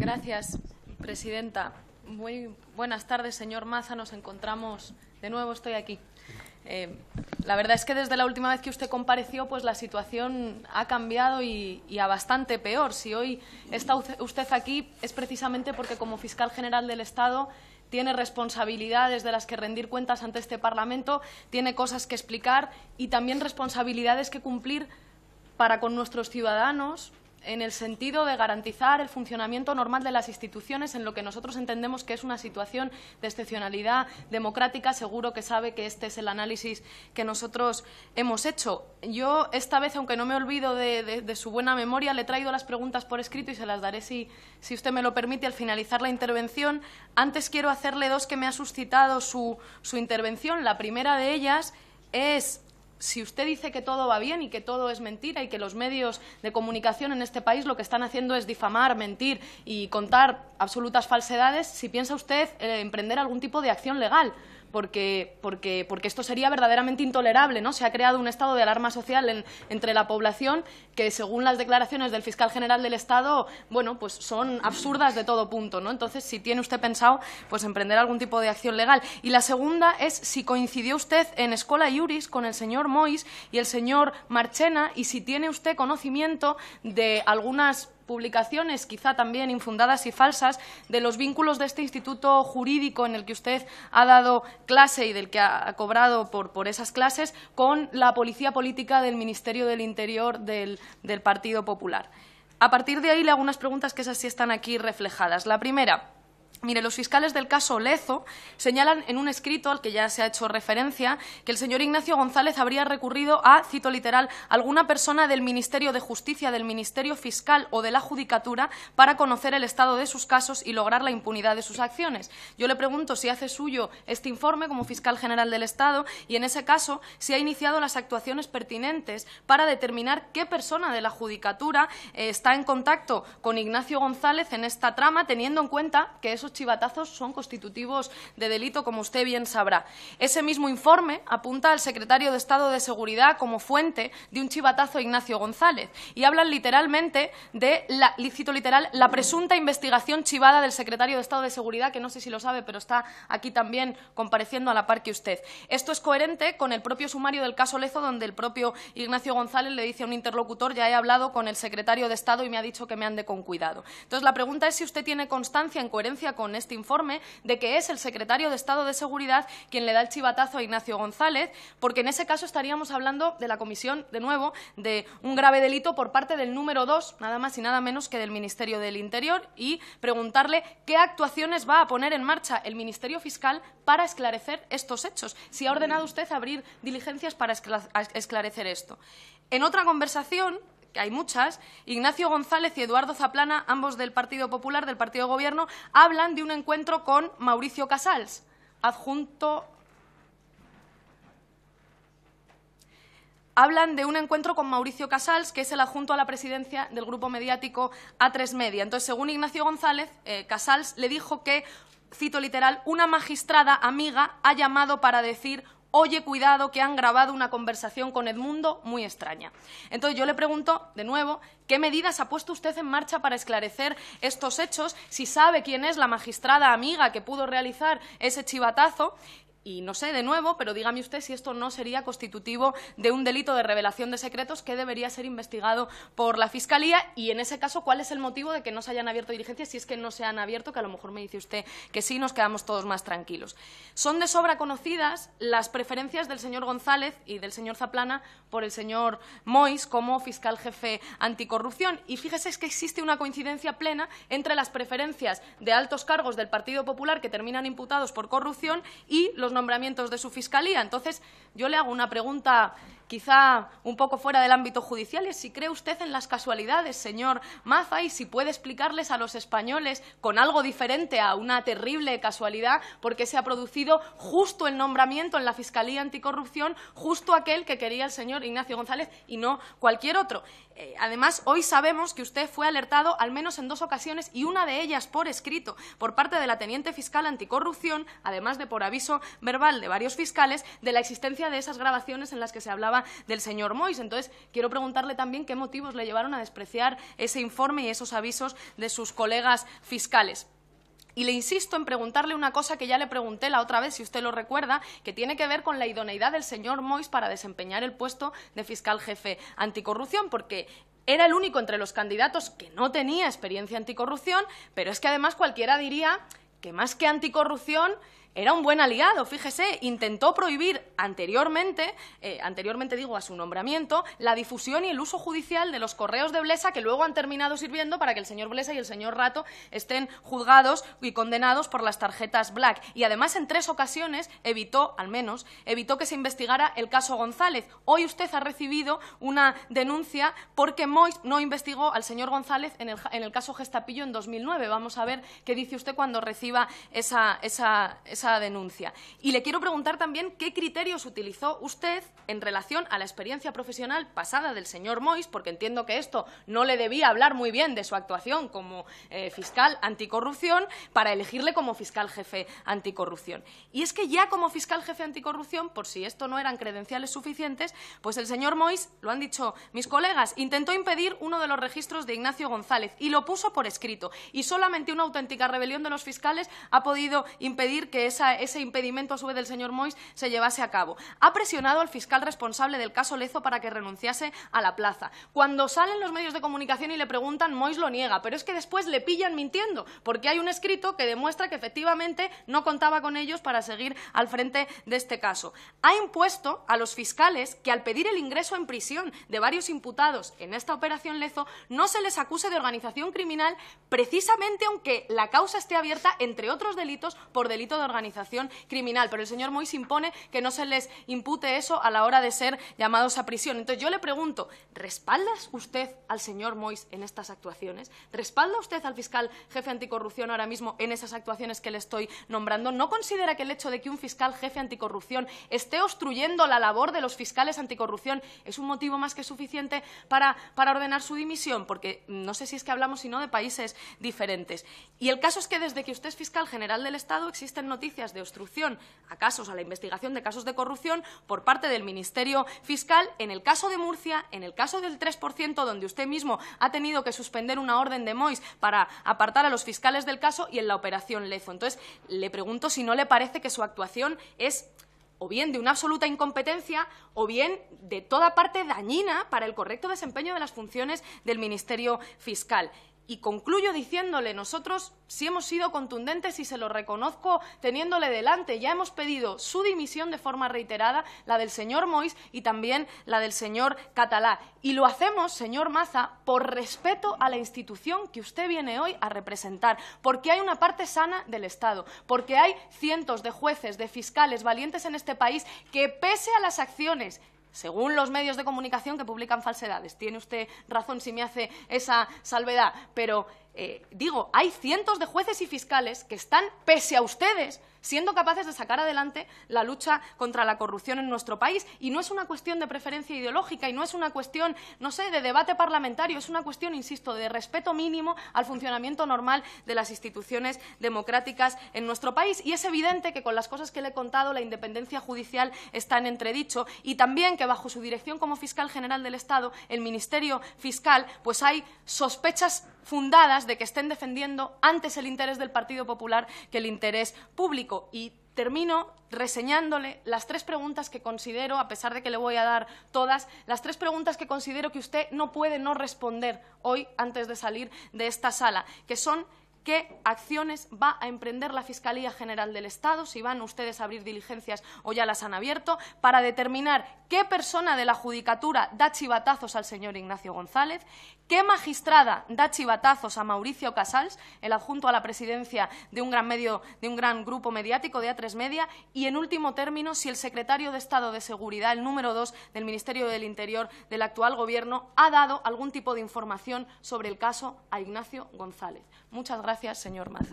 Gracias, presidenta. Muy buenas tardes, señor Maza. Nos encontramos de nuevo, estoy aquí. Eh, la verdad es que desde la última vez que usted compareció, pues la situación ha cambiado y, y, a bastante peor. Si hoy está usted aquí es precisamente porque como fiscal general del Estado tiene responsabilidades de las que rendir cuentas ante este Parlamento, tiene cosas que explicar y también responsabilidades que cumplir para con nuestros ciudadanos, en el sentido de garantizar el funcionamiento normal de las instituciones en lo que nosotros entendemos que es una situación de excepcionalidad democrática. Seguro que sabe que este es el análisis que nosotros hemos hecho. Yo esta vez, aunque no me olvido de, su buena memoria, le he traído las preguntas por escrito y se las daré si, si usted me lo permite al finalizar la intervención. Antes quiero hacerle dos que me ha suscitado su, su intervención. La primera de ellas es si usted dice que todo va bien y que todo es mentira y que los medios de comunicación en este país lo que están haciendo es difamar, mentir y contar absolutas falsedades, si piensa usted eh, emprender algún tipo de acción legal porque, porque, porque esto sería verdaderamente intolerable. ¿no? Se ha creado un estado de alarma social entre la población que, según las declaraciones del fiscal general del Estado, bueno, pues son absurdas de todo punto. ¿no? Entonces, si tiene usted pensado pues, emprender algún tipo de acción legal. Y la segunda es si coincidió usted en Escola Iuris con el señor Mois y el señor Marchena y si tiene usted conocimiento de algunas publicaciones, quizá también infundadas y falsas, de los vínculos de este instituto jurídico en el que usted ha dado clase y del que ha cobrado por, esas clases con la policía política del Ministerio del Interior del, del Partido Popular. A partir de ahí le hago unas preguntas que esas sí están aquí reflejadas. La primera, Mire, los fiscales del caso Lezo señalan en un escrito al que ya se ha hecho referencia que el señor Ignacio González habría recurrido a, cito literal, alguna persona del Ministerio de Justicia, del Ministerio Fiscal o de la Judicatura para conocer el estado de sus casos y lograr la impunidad de sus acciones. Yo le pregunto si hace suyo este informe como fiscal general del Estado y, en ese caso, si ha iniciado las actuaciones pertinentes para determinar qué persona de la Judicatura eh, está en contacto con Ignacio González en esta trama, teniendo en cuenta que eso chivatazos son constitutivos de delito, como usted bien sabrá. Ese mismo informe apunta al secretario de Estado de Seguridad como fuente de un chivatazo Ignacio González y hablan literalmente de, la, literal, la presunta investigación chivada del secretario de Estado de Seguridad, que no sé si lo sabe, pero está aquí también compareciendo a la par que usted. Esto es coherente con el propio sumario del caso Lezo, donde el propio Ignacio González le dice a un interlocutor, ya he hablado con el secretario de Estado y me ha dicho que me ande con cuidado. Entonces, la pregunta es si usted tiene constancia, en coherencia con este informe de que es el secretario de Estado de Seguridad quien le da el chivatazo a Ignacio González, porque en ese caso estaríamos hablando de la comisión, de nuevo, de un grave delito por parte del número dos, nada más y nada menos que del Ministerio del Interior, y preguntarle qué actuaciones va a poner en marcha el Ministerio Fiscal para esclarecer estos hechos. Si ha ordenado usted abrir diligencias para esclarecer esto. En otra conversación, que hay muchas, Ignacio González y Eduardo Zaplana, ambos del Partido Popular, del Partido Gobierno, hablan de un encuentro con Mauricio Casals, adjunto hablan de un encuentro con Mauricio Casals, que es el adjunto a la presidencia del grupo mediático A3 Media. Entonces, según Ignacio González, eh, Casals le dijo que, cito literal, una magistrada amiga ha llamado para decir oye, cuidado, que han grabado una conversación con Edmundo muy extraña. Entonces yo le pregunto, de nuevo, ¿qué medidas ha puesto usted en marcha para esclarecer estos hechos? Si sabe quién es la magistrada amiga que pudo realizar ese chivatazo y no sé, de nuevo, pero dígame usted si esto no sería constitutivo de un delito de revelación de secretos que debería ser investigado por la Fiscalía y, en ese caso, cuál es el motivo de que no se hayan abierto diligencias, si es que no se han abierto, que a lo mejor me dice usted que sí, nos quedamos todos más tranquilos. Son de sobra conocidas las preferencias del señor González y del señor Zaplana por el señor Mois como fiscal jefe anticorrupción. Y fíjese es que existe una coincidencia plena entre las preferencias de altos cargos del Partido Popular que terminan imputados por corrupción y los nombramientos de su fiscalía. Entonces, yo le hago una pregunta quizá un poco fuera del ámbito judicial, es si cree usted en las casualidades, señor Maza, y si puede explicarles a los españoles con algo diferente a una terrible casualidad, porque se ha producido justo el nombramiento en la Fiscalía Anticorrupción, justo aquel que quería el señor Ignacio González y no cualquier otro. Eh, además, hoy sabemos que usted fue alertado al menos en dos ocasiones y una de ellas por escrito por parte de la Teniente Fiscal Anticorrupción, además de por aviso verbal de varios fiscales, de la existencia de esas grabaciones en las que se hablaba del señor Mois. Entonces, quiero preguntarle también qué motivos le llevaron a despreciar ese informe y esos avisos de sus colegas fiscales. Y le insisto en preguntarle una cosa que ya le pregunté la otra vez, si usted lo recuerda, que tiene que ver con la idoneidad del señor Mois para desempeñar el puesto de fiscal jefe anticorrupción, porque era el único entre los candidatos que no tenía experiencia anticorrupción, pero es que además cualquiera diría que más que anticorrupción era un buen aliado, fíjese, intentó prohibir anteriormente, eh, anteriormente digo a su nombramiento, la difusión y el uso judicial de los correos de Blesa que luego han terminado sirviendo para que el señor Blesa y el señor Rato estén juzgados y condenados por las tarjetas Black. Y además en tres ocasiones evitó, al menos, evitó que se investigara el caso González. Hoy usted ha recibido una denuncia porque Mois no investigó al señor González en el, en el caso Gestapillo en 2009. Vamos a ver qué dice usted cuando reciba esa, esa denuncia. Y le quiero preguntar también qué criterios utilizó usted en relación a la experiencia profesional pasada del señor Mois, porque entiendo que esto no le debía hablar muy bien de su actuación como eh, fiscal anticorrupción para elegirle como fiscal jefe anticorrupción. Y es que ya como fiscal jefe anticorrupción, por si esto no eran credenciales suficientes, pues el señor Mois, lo han dicho mis colegas, intentó impedir uno de los registros de Ignacio González y lo puso por escrito. Y solamente una auténtica rebelión de los fiscales ha podido impedir que ese impedimento a su vez del señor Mois se llevase a cabo. Ha presionado al fiscal responsable del caso Lezo para que renunciase a la plaza. Cuando salen los medios de comunicación y le preguntan, Mois lo niega, pero es que después le pillan mintiendo, porque hay un escrito que demuestra que efectivamente no contaba con ellos para seguir al frente de este caso. Ha impuesto a los fiscales que al pedir el ingreso en prisión de varios imputados en esta operación Lezo, no se les acuse de organización criminal precisamente aunque la causa esté abierta, entre otros delitos, por delito de organización organización criminal. Pero el señor Mois impone que no se les impute eso a la hora de ser llamados a prisión. Entonces yo le pregunto, ¿respaldas usted al señor Mois en estas actuaciones? ¿Respalda usted al fiscal jefe anticorrupción ahora mismo en esas actuaciones que le estoy nombrando? ¿No considera que el hecho de que un fiscal jefe anticorrupción esté obstruyendo la labor de los fiscales anticorrupción es un motivo más que suficiente para, para ordenar su dimisión? Porque no sé si es que hablamos, sino de países diferentes. Y el caso es que desde que usted es fiscal general del Estado existen noticias de obstrucción a casos, a la investigación de casos de corrupción por parte del Ministerio Fiscal en el caso de Murcia, en el caso del 3%, donde usted mismo ha tenido que suspender una orden de Mois para apartar a los fiscales del caso y en la operación Lezo. Entonces, le pregunto si no le parece que su actuación es o bien de una absoluta incompetencia o bien de toda parte dañina para el correcto desempeño de las funciones del Ministerio Fiscal. Y concluyo diciéndole, nosotros si hemos sido contundentes y se lo reconozco teniéndole delante. Ya hemos pedido su dimisión de forma reiterada, la del señor Mois y también la del señor Catalá. Y lo hacemos, señor Maza, por respeto a la institución que usted viene hoy a representar, porque hay una parte sana del Estado, porque hay cientos de jueces, de fiscales valientes en este país que, pese a las acciones según los medios de comunicación que publican falsedades. Tiene usted razón si me hace esa salvedad, pero eh, digo, hay cientos de jueces y fiscales que están, pese a ustedes, siendo capaces de sacar adelante la lucha contra la corrupción en nuestro país. Y no es una cuestión de preferencia ideológica y no es una cuestión, no sé, de debate parlamentario, es una cuestión, insisto, de respeto mínimo al funcionamiento normal de las instituciones democráticas en nuestro país. Y es evidente que con las cosas que le he contado, la independencia judicial está en entredicho y también que bajo su dirección como fiscal general del Estado, el Ministerio Fiscal, pues hay sospechas fundadas de que estén defendiendo antes el interés del Partido Popular que el interés público y termino reseñándole las tres preguntas que considero, a pesar de que le voy a dar todas, las tres preguntas que considero que usted no puede no responder hoy antes de salir de esta sala, que son qué acciones va a emprender la Fiscalía General del Estado, si van ustedes a abrir diligencias o ya las han abierto, para determinar qué persona de la Judicatura da chivatazos al señor Ignacio González, ¿Qué magistrada da chivatazos a Mauricio Casals, el adjunto a la presidencia de un gran medio, de un gran grupo mediático de A3 Media? Y en último término, si el secretario de Estado de Seguridad, el número dos del Ministerio del Interior del actual Gobierno, ha dado algún tipo de información sobre el caso a Ignacio González. Muchas gracias, señor Maza.